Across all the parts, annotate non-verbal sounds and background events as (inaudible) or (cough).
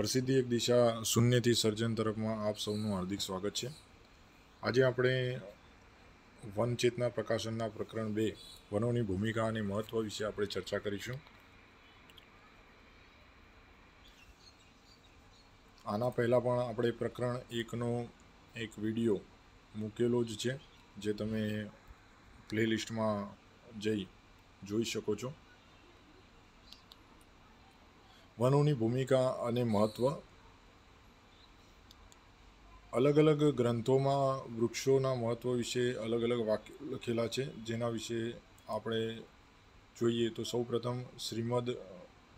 અરસિદ્ધિ એક દિશા શૂન્યથી સર્જન તરફમાં આપ સૌનું હાર્દિક સ્વાગત છે આજે આપણે વનચેતના પ્રકાશનના પ્રકરણ બે વનોની ભૂમિકા અને મહત્વ વિશે આપણે ચર્ચા કરીશું આના પહેલાં પણ આપણે પ્રકરણ એકનો એક વિડીયો મૂકેલો જ છે જે તમે પ્લેલિસ્ટમાં જઈ જોઈ શકો છો વનોની ભૂમિકા અને મહત્ત્વ અલગ અલગ ગ્રંથોમાં વૃક્ષોના મહત્ત્વ વિશે અલગ અલગ વાક્ય લખેલા છે જેના વિશે આપણે જોઈએ તો સૌપ્રથમ શ્રીમદ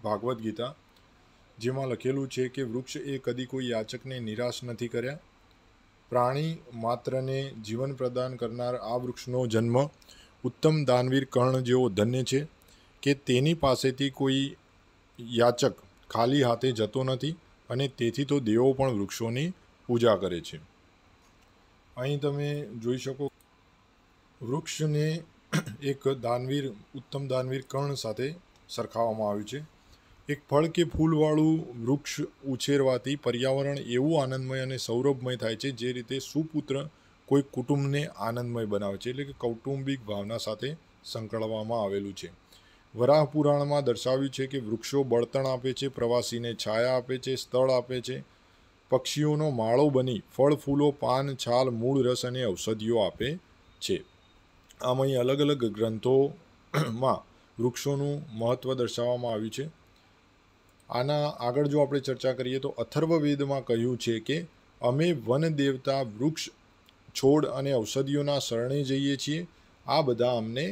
ભાગવદ્ ગીતા જેમાં લખેલું છે કે વૃક્ષ એ કદી કોઈ યાચકને નિરાશ નથી કર્યા પ્રાણી માત્રને જીવન પ્રદાન કરનાર આ વૃક્ષનો જન્મ ઉત્તમ દાનવીર કર્ણ જેવો ધન્ય છે કે તેની પાસેથી કોઈ યાચક ખાલી હાથે જતો નથી અને તેથી તો દેવો પણ વૃક્ષોની પૂજા કરે છે અહીં તમે જોઈ શકો વૃક્ષને (clears throat) એક દાનવીર ઉત્તમ દાનવીર કર્ણ સાથે સરખાવવામાં આવ્યું છે એક ફળ કે ફૂલવાળું વૃક્ષ ઉછેરવાથી પર્યાવરણ એવું આનંદમય અને સૌરભમય થાય છે જે રીતે સુપુત્ર કોઈ કુટુંબને આનંદમય બનાવે છે એટલે કે કૌટુંબિક ભાવના સાથે સંકળવામાં આવેલું છે વરાહ પુરાણમાં દર્શાવ્યું છે કે વૃક્ષો બળતણ આપે છે પ્રવાસીને છાયા આપે છે સ્થળ આપે છે પક્ષીઓનો માળો બની ફળ ફૂલો પાન છાલ મૂળ રસ અને ઔષધિઓ આપે છે આમ અહીં અલગ અલગ ગ્રંથોમાં વૃક્ષોનું મહત્ત્વ દર્શાવવામાં આવ્યું છે આના આગળ જો આપણે ચર્ચા કરીએ તો અથર્વવેદમાં કહ્યું છે કે અમે વન દેવતા વૃક્ષ છોડ અને ઔષધિઓના શરણે જઈએ છીએ આ બધા અમને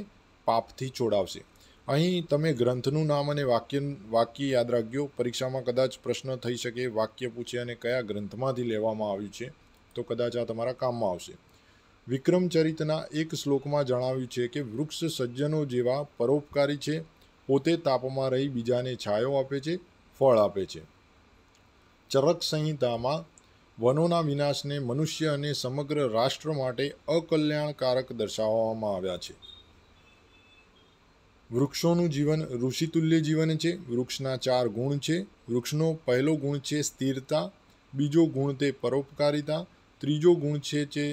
પાપથી છોડાવશે અહીં તમે ગ્રંથનું નામ અને વાક્ય વાક્ય યાદ રાખજો પરીક્ષામાં કદાચ પ્રશ્ન થઈ શકે વાક્ય પૂછે અને કયા ગ્રંથમાંથી લેવામાં આવ્યું છે તો કદાચ આ તમારા કામમાં આવશે વિક્રમચરિતના એક શ્લોકમાં જણાવ્યું છે કે વૃક્ષ સજ્જનો જેવા પરોપકારી છે પોતે તાપમાં રહી બીજાને છાયો આપે છે ફળ આપે છે ચરક સંહિતામાં વનોના વિનાશને મનુષ્ય અને સમગ્ર રાષ્ટ્ર માટે અકલ્યાણકારક દર્શાવવામાં આવ્યા છે વૃક્ષોનું જીવન ઋષિતુલ્ય જીવન છે વૃક્ષના ચાર ગુણ છે વૃક્ષનો પહેલો ગુણ છે સ્થિરતા બીજો ગુણ તે પરોપકારિતા ત્રીજો ગુણ છે જે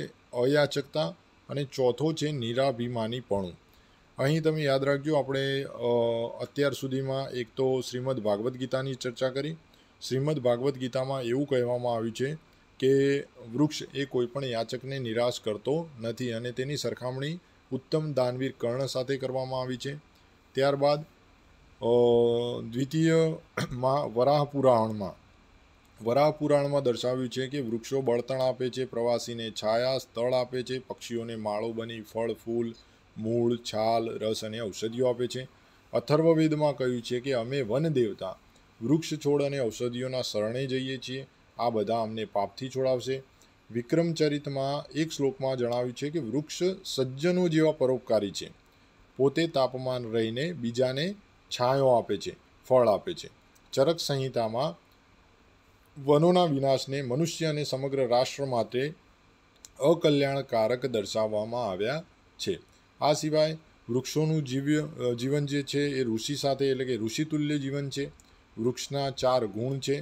અયાચકતા અને ચોથો છે નિરાભિમાનીપણું અહીં તમે યાદ રાખજો આપણે અત્યાર સુધીમાં એક તો શ્રીમદ ભાગવદ્ ગીતાની ચર્ચા કરી શ્રીમદ ભાગવદ્ ગીતામાં એવું કહેવામાં આવ્યું છે કે વૃક્ષ એ કોઈપણ યાચકને નિરાશ કરતો નથી અને તેની સરખામણી ઉત્તમ દાનવીર કર્ણ સાથે કરવામાં આવી છે ત્યારબાદ દ્વિતીયમાં વરાહ પુરાણમાં વરાહ પુરાણમાં દર્શાવ્યું છે કે વૃક્ષો બળતણ આપે છે પ્રવાસીને છાયા સ્થળ આપે છે પક્ષીઓને માળો બની ફળ ફૂલ મૂળ છાલ રસ અને ઔષધિઓ આપે છે અથર્વવેદમાં કહ્યું છે કે અમે વન દેવતા વૃક્ષ છોડ અને ઔષધિઓના શરણે જઈએ છીએ આ બધા અમને પાપથી છોડાવશે વિક્રમચરિતમાં એક શ્લોકમાં જણાવ્યું છે કે વૃક્ષ સજ્જનો જેવા પરોપકારી છે પોતે તાપમાન રહીને બીજાને છાંયો આપે છે ફળ આપે છે ચરક સંહિતામાં વનોના વિનાશને મનુષ્ય અને સમગ્ર રાષ્ટ્ર માટે અકલ્યાણકારક દર્શાવવામાં આવ્યા છે આ સિવાય વૃક્ષોનું જીવ્ય જીવન જે છે એ ઋષિ સાથે એટલે કે ઋષિતુલ્ય જીવન છે વૃક્ષના ચાર ગુણ છે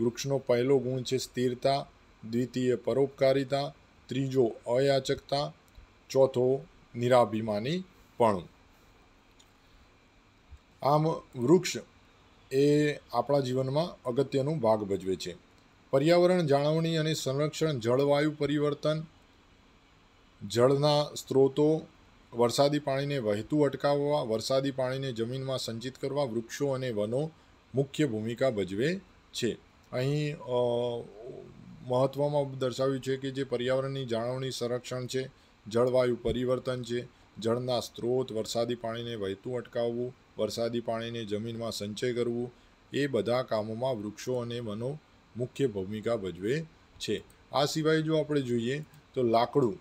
વૃક્ષનો પહેલો ગુણ છે સ્થિરતા દ્વિતીય પરોપકારિતા ત્રીજો અયાચકતા ચોથો નિરાભિમાની પણ આમ વૃક્ષ એ આપણા જીવનમાં અગત્યનો ભાગ ભજવે છે પર્યાવરણ જાળવણી અને સંરક્ષણ જળવાયુ પરિવર્તન જળના સ્ત્રોતો વરસાદી પાણીને વહેતું અટકાવવા વરસાદી પાણીને જમીનમાં સંચિત કરવા વૃક્ષો અને વનો મુખ્ય ભૂમિકા ભજવે છે અહીં મહત્ત્વમાં દર્શાવ્યું છે કે જે પર્યાવરણની જાળવણી સંરક્ષણ છે જળવાયુ પરિવર્તન છે જળના સ્ત્રોત વરસાદી પાણીને વહેતું અટકાવવું વરસાદી પાણીને જમીનમાં સંચય કરવું એ બધા કામોમાં વૃક્ષો અને વનો મુખ્ય ભૂમિકા ભજવે છે આ સિવાય જો આપણે જોઈએ તો લાકડું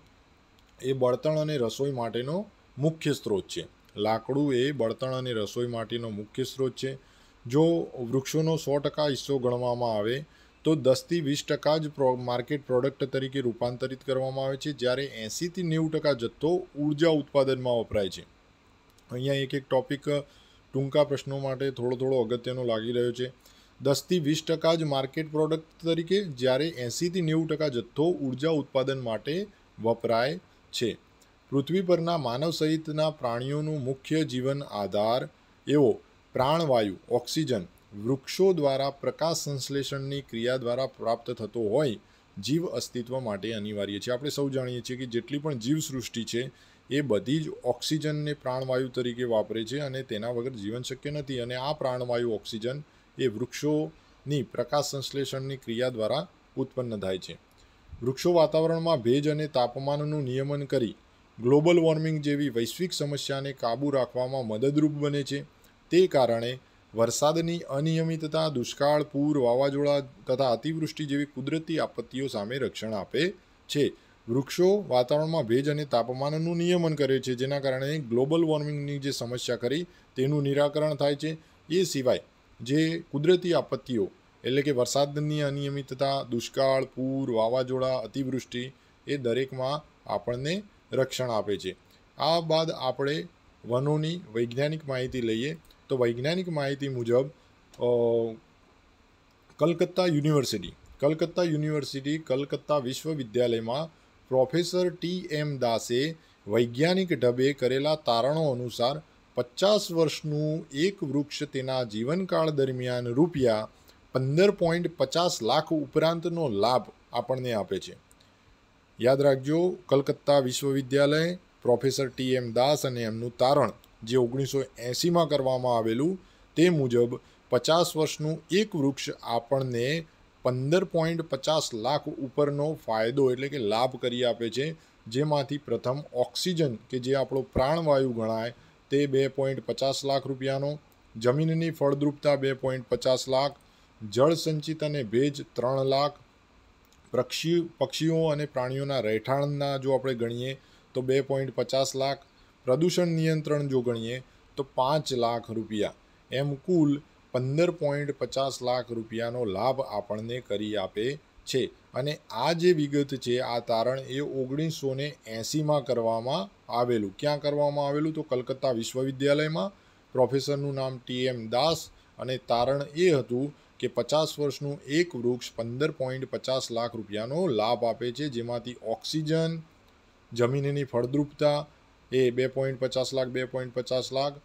એ બળતણ અને રસોઈ માટેનો મુખ્ય સ્ત્રોત છે લાકડું એ બળતણ અને રસોઈ માટેનો મુખ્ય સ્ત્રોત છે જો વૃક્ષોનો સો ટકા હિસ્સો ગણવામાં આવે તો દસથી વીસ ટકા જ પ્રો માર્કેટ પ્રોડક્ટ તરીકે રૂપાંતરિત કરવામાં આવે છે જ્યારે એંસીથી નેવું ટકા જથ્થો ઉર્જા ઉત્પાદનમાં વપરાય છે અહીંયા એક એક ટોપિક ટૂંકા પ્રશ્નો માટે થોડો થોડો અગત્યનો લાગી રહ્યો છે દસથી વીસ ટકા જ માર્કેટ પ્રોડક્ટ તરીકે જ્યારે એંસીથી નેવું ટકા જથ્થો ઉર્જા ઉત્પાદન માટે વપરાય છે પૃથ્વી પરના માનવ સહિતના પ્રાણીઓનું મુખ્ય જીવન આધાર એવો પ્રાણવાયુ ઓક્સિજન વૃક્ષો દ્વારા પ્રકાશ સંશ્લેષણની ક્રિયા દ્વારા પ્રાપ્ત થતો હોય જીવ અસ્તિત્વ માટે અનિવાર્ય છે આપણે સૌ જાણીએ છીએ કે જેટલી પણ જીવસૃષ્ટિ છે એ બધી જ ઓક્સિજનને પ્રાણવાયુ તરીકે વાપરે છે અને તેના વગર જીવન શક્ય નથી અને આ પ્રાણવાયુ ઓક્સિજન એ વૃક્ષોની પ્રકાશ સંશ્લેષણની ક્રિયા દ્વારા ઉત્પન્ન થાય છે વૃક્ષો વાતાવરણમાં ભેજ અને તાપમાનનું નિયમન કરી ગ્લોબલ વોર્મિંગ જેવી વૈશ્વિક સમસ્યાને કાબૂ રાખવામાં મદદરૂપ બને છે તે કારણે વરસાદની અનિયમિતતા દુષ્કાળ પૂર વાવાઝોડા તથા અતિવૃષ્ટિ જેવી કુદરતી આપત્તિઓ સામે રક્ષણ આપે છે વૃક્ષો વાતાવરણમાં ભેજ અને તાપમાનનું નિયમન કરે છે જેના કારણે ગ્લોબલ વોર્મિંગની જે સમસ્યા કરી તેનું નિરાકરણ થાય છે એ સિવાય જે કુદરતી આપત્તિઓ એટલે કે વરસાદની અનિયમિતતા દુષ્કાળ પૂર વાવાઝોડા અતિવૃષ્ટિ એ દરેકમાં આપણને રક્ષણ આપે છે આ બાદ આપણે વનોની વૈજ્ઞાનિક માહિતી લઈએ તો વૈજ્ઞાનિક માહિતી મુજબ કલકત્તા યુનિવર્સિટી કલકત્તા યુનિવર્સિટી કલકત્તા વિશ્વવિદ્યાલયમાં પ્રોફેસર ટી એમ દાસે વૈજ્ઞાનિક ઢબે કરેલા તારણો અનુસાર પચાસ વર્ષનું એક વૃક્ષ તેના જીવનકાળ દરમિયાન રૂપિયા પંદર પોઈન્ટ પચાસ લાખ ઉપરાંતનો લાભ આપણને આપે છે યાદ રાખજો કલકત્તા વિશ્વવિદ્યાલય પ્રોફેસર ટી એમ દાસ અને એમનું તારણ જે ઓગણીસો એંસીમાં કરવામાં આવેલું તે મુજબ પચાસ વર્ષનું એક વૃક્ષ આપણને પંદર પોઈન્ટ પચાસ લાખ ઉપરનો ફાયદો એટલે કે લાભ કરી આપે છે જેમાંથી પ્રથમ ઓક્સિજન કે જે આપણો પ્રાણવાયુ ગણાય તે બે પોઈન્ટ પચાસ લાખ રૂપિયાનો જમીનની ફળદ્રુપતા બે પોઈન્ટ પચાસ લાખ જળ સંચિત અને ભેજ ત્રણ લાખ પક્ષી પક્ષીઓ અને પ્રાણીઓના રહેઠાણના જો આપણે ગણીએ તો બે પોઈન્ટ પચાસ લાખ પ્રદૂષણ નિયંત્રણ જો ગણીએ તો પાંચ લાખ રૂપિયા એમ કુલ પંદર પોઈન્ટ પચાસ લાખ રૂપિયાનો લાભ આપણને કરી આપે છે અને આ જે વિગત છે આ તારણ એ ઓગણીસો ને એંસીમાં કરવામાં આવેલું ક્યાં કરવામાં આવેલું તો કલકત્તા વિશ્વવિદ્યાલયમાં પ્રોફેસરનું નામ ટી એમ દાસ અને તારણ એ હતું કે પચાસ વર્ષનું એક વૃક્ષ પંદર પોઈન્ટ પચાસ લાખ રૂપિયાનો લાભ આપે છે જેમાંથી ઓક્સિજન જમીનની ફળદ્રુપતા એ બે પોઈન્ટ પચાસ લાખ બે પોઈન્ટ પચાસ લાખ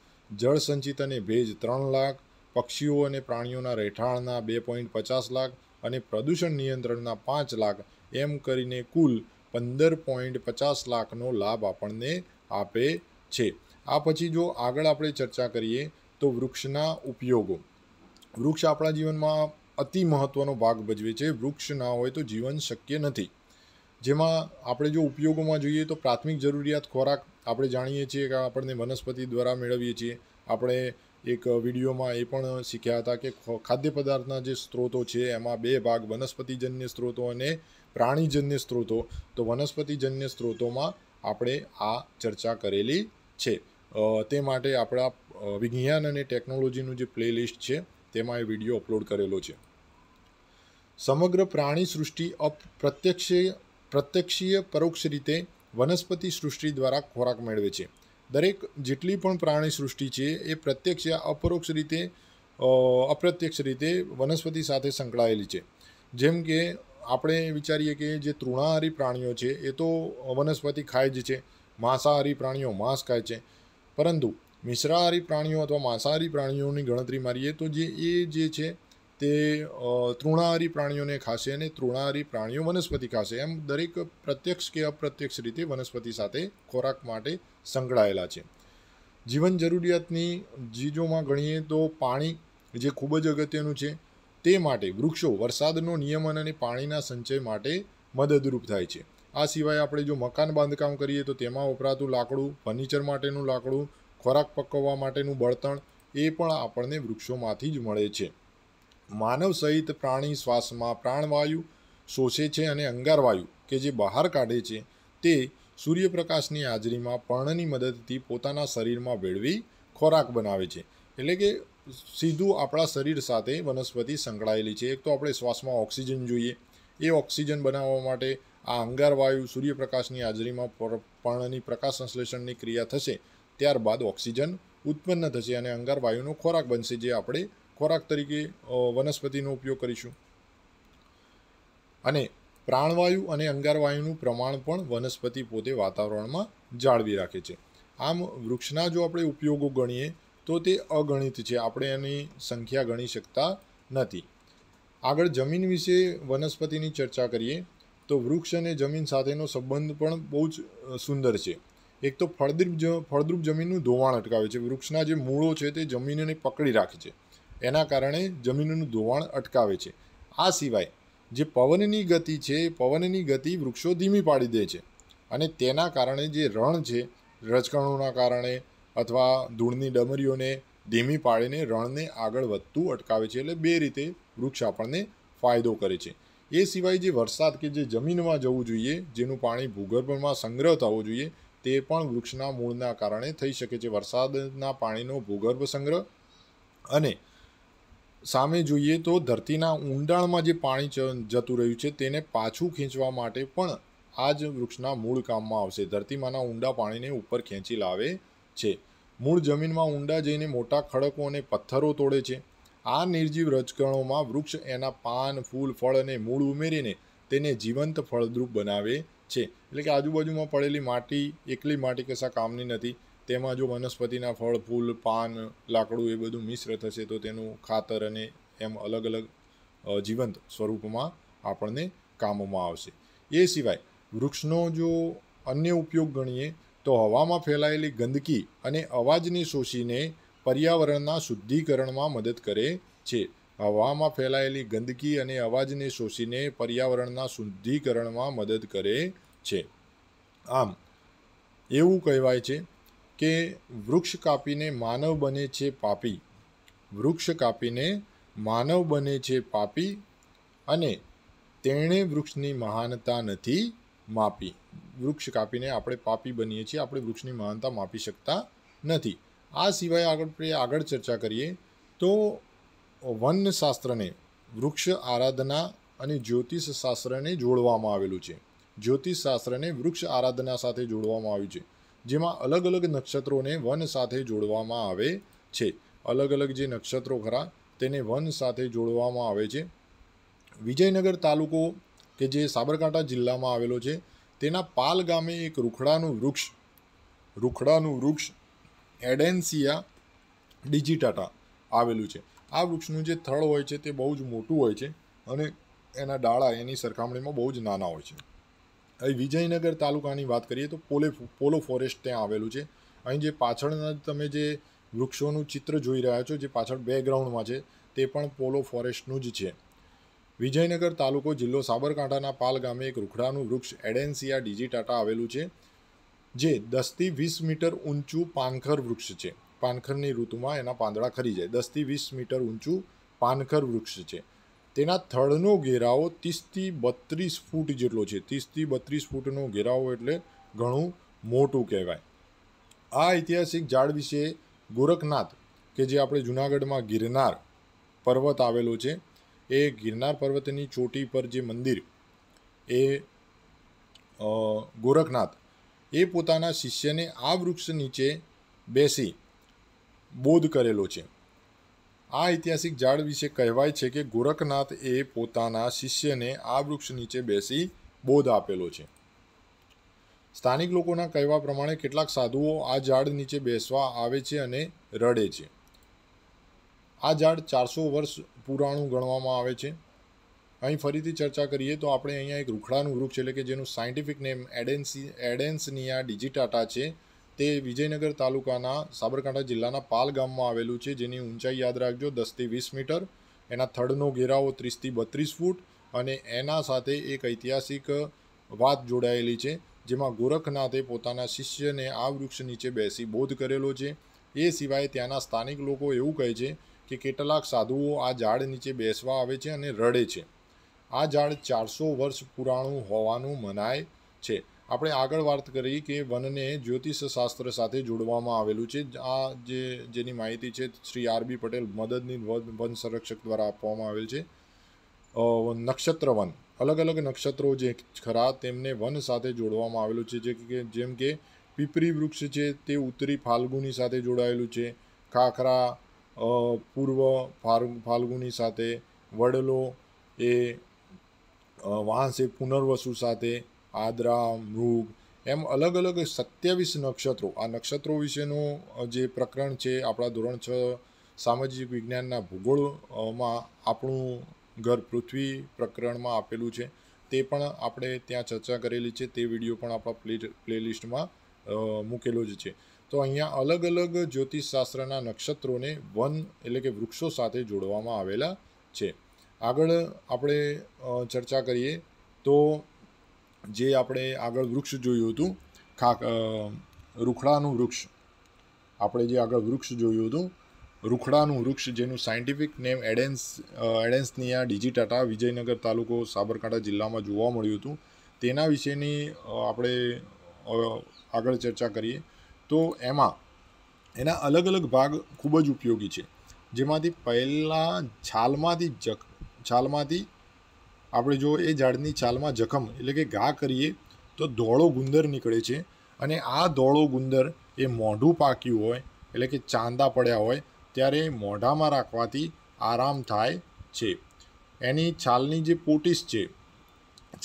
જળ સંચિત અને ભેજ ત્રણ લાખ પક્ષીઓ અને પ્રાણીઓના રહેઠાણના બે પોઈન્ટ પચાસ લાખ અને પ્રદૂષણ નિયંત્રણના પાંચ લાખ એમ કરીને કુલ પંદર પોઈન્ટ પચાસ લાખનો લાભ આપણને આપે છે આ પછી જો આગળ આપણે ચર્ચા કરીએ તો વૃક્ષના ઉપયોગો વૃક્ષ આપણા જીવનમાં અતિ મહત્ત્વનો ભાગ ભજવે છે વૃક્ષ ના હોય તો જીવન શક્ય નથી જેમાં આપણે જો ઉપયોગોમાં જોઈએ તો પ્રાથમિક જરૂરિયાત ખોરાક આપણે જાણીએ છીએ કે આપણને વનસ્પતિ દ્વારા મેળવીએ છીએ આપણે એક વિડીયોમાં એ પણ શીખ્યા હતા કે ખાદ્ય પદાર્થના જે સ્ત્રોતો છે એમાં બે ભાગ વનસ્પતિજન્ય સ્ત્રોતો અને પ્રાણીજન્ય સ્ત્રોતો તો વનસ્પતિજન્ય સ્ત્રોતોમાં આપણે આ ચર્ચા કરેલી છે તે માટે આપણા વિજ્ઞાન અને ટેકનોલોજીનું જે પ્લેલિસ્ટ છે તેમાં એ વિડીયો અપલોડ કરેલો છે સમગ્ર પ્રાણી સૃષ્ટિ અપ અપ્રત્યક્ષ પ્રત્યક્ષીય પરોક્ષ રીતે વનસ્પતિ સૃષ્ટિ દ્વારા ખોરાક મેળવે છે દરેક જેટલી પણ પ્રાણી સૃષ્ટિ છે એ પ્રત્યક્ષ યા અપરોક્ષ રીતે અપ્રત્યક્ષ રીતે વનસ્પતિ સાથે સંકળાયેલી છે જેમ કે આપણે વિચારીએ કે જે તૃણાહારી પ્રાણીઓ છે એ તો વનસ્પતિ ખાય જ છે માંસાહારી પ્રાણીઓ માંસ ખાય છે પરંતુ મિશ્રાહારી પ્રાણીઓ અથવા માંસાહારી પ્રાણીઓની ગણતરી મારીએ તો જે એ જે છે તે તૃણાહારી પ્રાણીઓને ખાશે અને તૃણાહારી પ્રાણીઓ વનસ્પતિ ખાશે એમ દરેક પ્રત્યક્ષ કે અપ્રત્યક્ષ રીતે વનસ્પતિ સાથે ખોરાક માટે સંકળાયેલા છે જીવન જરૂરિયાતની ચીજોમાં ગણીએ તો પાણી જે ખૂબ જ અગત્યનું છે તે માટે વૃક્ષો વરસાદનો નિયમન અને પાણીના સંચય માટે મદદરૂપ થાય છે આ સિવાય આપણે જો મકાન બાંધકામ કરીએ તો તેમાં વપરાતું લાકડું ફર્નિચર માટેનું લાકડું ખોરાક પકવવા માટેનું બળતણ એ પણ આપણને વૃક્ષોમાંથી જ મળે છે માનવ સહિત પ્રાણી શ્વાસમાં પ્રાણવાયુ શોષે છે અને અંગારવાયુ કે જે બહાર કાઢે છે તે સૂર્યપ્રકાશની હાજરીમાં પર્ણની મદદથી પોતાના શરીરમાં ભેળવી ખોરાક બનાવે છે એટલે કે સીધું આપણા શરીર સાથે વનસ્પતિ સંકળાયેલી છે એક તો આપણે શ્વાસમાં ઓક્સિજન જોઈએ એ ઓક્સિજન બનાવવા માટે આ અંગારવાયુ સૂર્યપ્રકાશની હાજરીમાં પર્ણની પ્રકાશ સંશ્લેષણની ક્રિયા થશે ત્યારબાદ ઓક્સિજન ઉત્પન્ન થશે અને અંગારવાયુનો ખોરાક બનશે જે આપણે ખોરાક તરીકે વનસ્પતિનો ઉપયોગ કરીશું અને પ્રાણવાયુ અને અંગારવાયુનું પ્રમાણ પણ વનસ્પતિ પોતે વાતાવરણમાં જાળવી રાખે છે આમ વૃક્ષના જો આપણે ઉપયોગો ગણીએ તો તે અગણિત છે આપણે એની સંખ્યા ગણી શકતા નથી આગળ જમીન વિશે વનસ્પતિની ચર્ચા કરીએ તો વૃક્ષ અને જમીન સાથેનો સંબંધ પણ બહુ જ સુંદર છે એક તો ફળદ્રુપ ફળદ્રુપ જમીનનું ધોવાણ અટકાવે છે વૃક્ષના જે મૂળો છે તે જમીનને પકડી રાખે છે એના કારણે જમીનનું ધોવાણ અટકાવે છે આ સિવાય જે પવનની ગતિ છે પવનની ગતિ વૃક્ષો ધીમી પાડી દે છે અને તેના કારણે જે રણ છે રજકણોના કારણે અથવા ધૂળની ડમરીઓને ધીમી પાડીને રણને આગળ વધતું અટકાવે છે એટલે બે રીતે વૃક્ષ આપણને ફાયદો કરે છે એ સિવાય જે વરસાદ કે જે જમીનમાં જવું જોઈએ જેનું પાણી ભૂગર્ભમાં સંગ્રહ થવો જોઈએ તે પણ વૃક્ષના મૂળના કારણે થઈ શકે છે વરસાદના પાણીનો ભૂગર્ભ સંગ્રહ અને સામે જોઈએ તો ધરતીના ઊંડાણમાં જે પાણી જતું રહ્યું છે તેને પાછું ખેંચવા માટે પણ આ જ વૃક્ષના મૂળ કામમાં આવશે ધરતીમાંના ઊંડા પાણીને ઉપર ખેંચી લાવે છે મૂળ જમીનમાં ઊંડા જઈને મોટા ખડકો અને પથ્થરો તોડે છે આ નિર્જીવ રજકણોમાં વૃક્ષ એના પાન ફૂલ ફળ અને મૂળ ઉમેરીને તેને જીવંત ફળદ્રુપ બનાવે છે એટલે કે આજુબાજુમાં પડેલી માટી એકલી માટી કશા કામની નથી તેમાં જો વનસ્પતિના ફળ ફૂલ પાન લાકડું એ બધું મિશ્ર થશે તો તેનું ખાતર અને એમ અલગ અલગ જીવંત સ્વરૂપમાં આપણને કામોમાં આવશે એ સિવાય વૃક્ષનો જો અન્ય ઉપયોગ ગણીએ તો હવામાં ફેલાયેલી ગંદકી અને અવાજને શોષીને પર્યાવરણના શુદ્ધિકરણમાં મદદ કરે છે હવામાં ફેલાયેલી ગંદકી અને અવાજને શોષીને પર્યાવરણના શુદ્ધિકરણમાં મદદ કરે છે આમ એવું કહેવાય છે કે વૃક્ષ કાપીને માનવ બને છે પાપી વૃક્ષ કાપીને માનવ બને છે પાપી અને તેણે વૃક્ષની મહાનતા નથી માપી વૃક્ષ કાપીને આપણે પાપી બનીએ છીએ આપણે વૃક્ષની મહાનતા માપી શકતા નથી આ સિવાય આગળ આપણે આગળ ચર્ચા કરીએ તો વનશાસ્ત્રને વૃક્ષ આરાધના અને જ્યોતિષ શાસ્ત્રને જોડવામાં આવેલું છે જ્યોતિષ શાસ્ત્રને વૃક્ષ આરાધના સાથે જોડવામાં આવ્યું છે જેમાં અલગ અલગ નક્ષત્રોને વન સાથે જોડવામાં આવે છે અલગ અલગ જે નક્ષત્રો ખરા તેને વન સાથે જોડવામાં આવે છે વિજયનગર તાલુકો કે જે સાબરકાંઠા જિલ્લામાં આવેલો છે તેના પાલ ગામે એક રૂખડાનું વૃક્ષ રૂખડાનું વૃક્ષ એડેન્સિયા ડિજિટાટા આવેલું છે આ વૃક્ષનું જે થળ હોય છે તે બહુ જ મોટું હોય છે અને એના ડાળા એની સરખામણીમાં બહુ જ નાના હોય છે અહીં વિજયનગર તાલુકાની વાત કરીએ તો પોલે પોલો ફોરેસ્ટ ત્યાં આવેલું છે અહીં જે પાછળના તમે જે વૃક્ષોનું ચિત્ર જોઈ રહ્યા છો જે પાછળ બેકગ્રાઉન્ડમાં છે તે પણ પોલો ફોરેસ્ટનું જ છે વિજયનગર તાલુકો જિલ્લો સાબરકાંઠાના પાલ ગામે એક રૂખડાનું વૃક્ષ એડેન્સિયા ડિજિટાટા આવેલું છે જે દસથી વીસ મીટર ઊંચું પાનખર વૃક્ષ છે પાનખરની ઋતુમાં એના પાંદડા ખરી જાય દસથી વીસ મીટર ઊંચું પાનખર વૃક્ષ છે તેના થડનો ઘેરાવો ત્રીસથી બત્રીસ ફૂટ જેટલો છે ત્રીસથી બત્રીસ ફૂટનો ઘેરાવો એટલે ઘણું મોટું કહેવાય આ ઐતિહાસિક ઝાડ વિશે ગોરખનાથ કે જે આપણે જુનાગઢમાં ગિરનાર પર્વત આવેલો છે એ ગિરનાર પર્વતની ચોટી પર જે મંદિર એ ગોરખનાથ એ પોતાના શિષ્યને આ વૃક્ષ નીચે બેસી બોધ કરેલો છે આ ઐતિહાસિક ઝાડ વિશે કહેવાય છે કે ગોરખનાથ એ પોતાના શિષ્યને આ વૃક્ષ નીચે બેસી બોધ આપેલો છે સ્થાનિક લોકોના કહેવા પ્રમાણે કેટલાક સાધુઓ આ ઝાડ નીચે બેસવા આવે છે અને રડે છે આ ઝાડ ચારસો વર્ષ પુરાણું ગણવામાં આવે છે અહીં ફરીથી ચર્ચા કરીએ તો આપણે અહીંયા એક રૂખડાનું વૃક્ષ એટલે કે જેનું સાયન્ટિફિક નેમ એડેન્સી એડેન્સનિયા ડિજિટાટા છે તે વિજયનગર તાલુકાના સાબરકાંઠા જિલ્લાના પાલ ગામમાં આવેલું છે જેની ઊંચાઈ યાદ રાખજો દસથી વીસ મીટર એના થડનો ઘેરાવો ત્રીસથી બત્રીસ ફૂટ અને એના સાથે એક ઐતિહાસિક વાત જોડાયેલી છે જેમાં ગોરખનાથે પોતાના શિષ્યને આ વૃક્ષ નીચે બેસી બોધ કરેલો છે એ સિવાય ત્યાંના સ્થાનિક લોકો એવું કહે છે કે કેટલાક સાધુઓ આ ઝાડ નીચે બેસવા આવે છે અને રડે છે આ ઝાડ ચારસો વર્ષ પુરાણું હોવાનું મનાય છે આપણે આગળ વાત કરી કે વનને જ્યોતિષ શાસ્ત્ર સાથે જોડવામાં આવેલું છે આ જે જેની માહિતી છે શ્રી આર બી પટેલ મદદની વન સંરક્ષક દ્વારા આપવામાં આવેલ છે નક્ષત્ર વન અલગ અલગ નક્ષત્રો જે ખરા તેમને વન સાથે જોડવામાં આવેલું છે જે કે જેમ કે પીપરી વૃક્ષ છે તે ઉત્તરી ફાલ્ગુની સાથે જોડાયેલું છે ખાખરા પૂર્વ ફાલ્ગુની સાથે વડલો એ વાંસ એ પુનર્વસુ સાથે આદરા મૃગ એમ અલગ અલગ સત્યાવીસ નક્ષત્રો આ નક્ષત્રો વિશેનું જે પ્રકરણ છે આપણા ધોરણ છ સામાજિક વિજ્ઞાનના ભૂગોળમાં આપણું ઘર પૃથ્વી પ્રકરણમાં આપેલું છે તે પણ આપણે ત્યાં ચર્ચા કરેલી છે તે વિડીયો પણ આપણા પ્લે પ્લેલિસ્ટમાં મૂકેલો જ છે તો અહીંયા અલગ અલગ જ્યોતિષશાસ્ત્રના નક્ષત્રોને વન એટલે કે વૃક્ષો સાથે જોડવામાં આવેલા છે આગળ આપણે ચર્ચા કરીએ તો જે આપણે આગળ વૃક્ષ જોયું હતું ખાક રૂખડાનું વૃક્ષ આપણે જે આગળ વૃક્ષ જોયું હતું રૂખડાનું વૃક્ષ જેનું સાયન્ટિફિક નેમ એડેન્સ એડેન્સની આ ડિજિટાટા વિજયનગર તાલુકો સાબરકાંઠા જિલ્લામાં જોવા મળ્યું હતું તેના વિશેની આપણે આગળ ચર્ચા કરીએ તો એમાં એના અલગ અલગ ભાગ ખૂબ જ ઉપયોગી છે જેમાંથી પહેલાં છાલમાંથી જ છાલમાંથી આપણે જો એ ઝાડની છાલમાં જખમ એટલે કે ઘા કરીએ તો ધોળો ગુંદર નીકળે છે અને આ ધોળો ગુંદર એ મોઢું પાક્યું હોય એટલે કે ચાંદા પડ્યા હોય ત્યારે મોઢામાં રાખવાથી આરામ થાય છે એની છાલની જે પોટીસ છે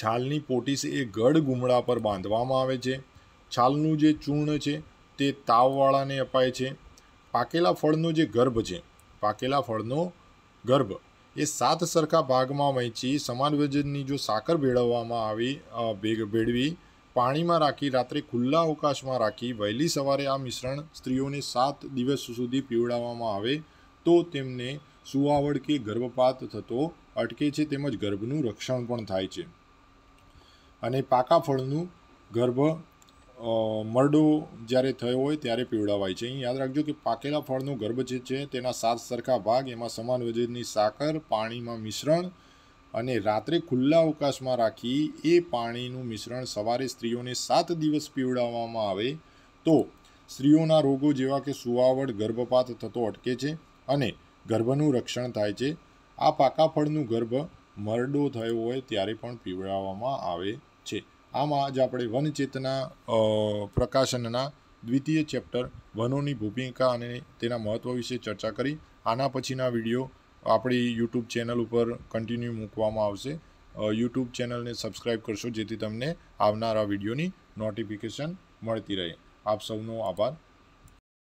છાલની પોટીસ એ ગઢ ગુમડા પર બાંધવામાં આવે છે છાલનું જે ચૂર્ણ છે તે તાવવાળાને અપાય છે પાકેલા ફળનો જે ગર્ભ છે પાકેલા ફળનો ગર્ભ એ સાત સરખા ભાગમાં વહેંચી સમાન વજનની જો સાકર ભેળવવામાં આવી ભેગ ભેળવી પાણીમાં રાખી રાત્રે ખુલ્લા અવકાશમાં રાખી વહેલી સવારે આ મિશ્રણ સ્ત્રીઓને સાત દિવસ સુધી પીવડાવવામાં આવે તો તેમને સુવાવડ કે ગર્ભપાત થતો અટકે છે તેમજ ગર્ભનું રક્ષણ પણ થાય છે અને પાકા ફળનું ગર્ભ મરડું જ્યારે થયો હોય ત્યારે પીવડાવાય છે અહીં યાદ રાખજો કે પાકેલા ફળનું ગર્ભ જે છે તેના સાત સરખા ભાગ એમાં સમાન વજનની સાકર પાણીમાં મિશ્રણ અને રાત્રે ખુલ્લા અવકાશમાં રાખી એ પાણીનું મિશ્રણ સવારે સ્ત્રીઓને સાત દિવસ પીવડાવવામાં આવે તો સ્ત્રીઓના રોગો જેવા કે સુવાવડ ગર્ભપાત થતો અટકે છે અને ગર્ભનું રક્ષણ થાય છે આ પાકા ફળનું ગર્ભ મરડો થયો હોય ત્યારે પણ પીવડાવવામાં આવે છે આમાં આજે આપણે વનચેતના પ્રકાશનના દ્વિતીય ચેપ્ટર વનોની ભૂમિકા અને તેના મહત્ત્વ વિશે ચર્ચા કરી આના પછીના વિડીયો આપણી યુટ્યુબ ચેનલ ઉપર કન્ટિન્યુ મૂકવામાં આવશે યુટ્યુબ ચેનલને સબસ્ક્રાઈબ કરશો જેથી તમને આવનારા વિડીયોની નોટિફિકેશન મળતી રહે આપ સૌનો આભાર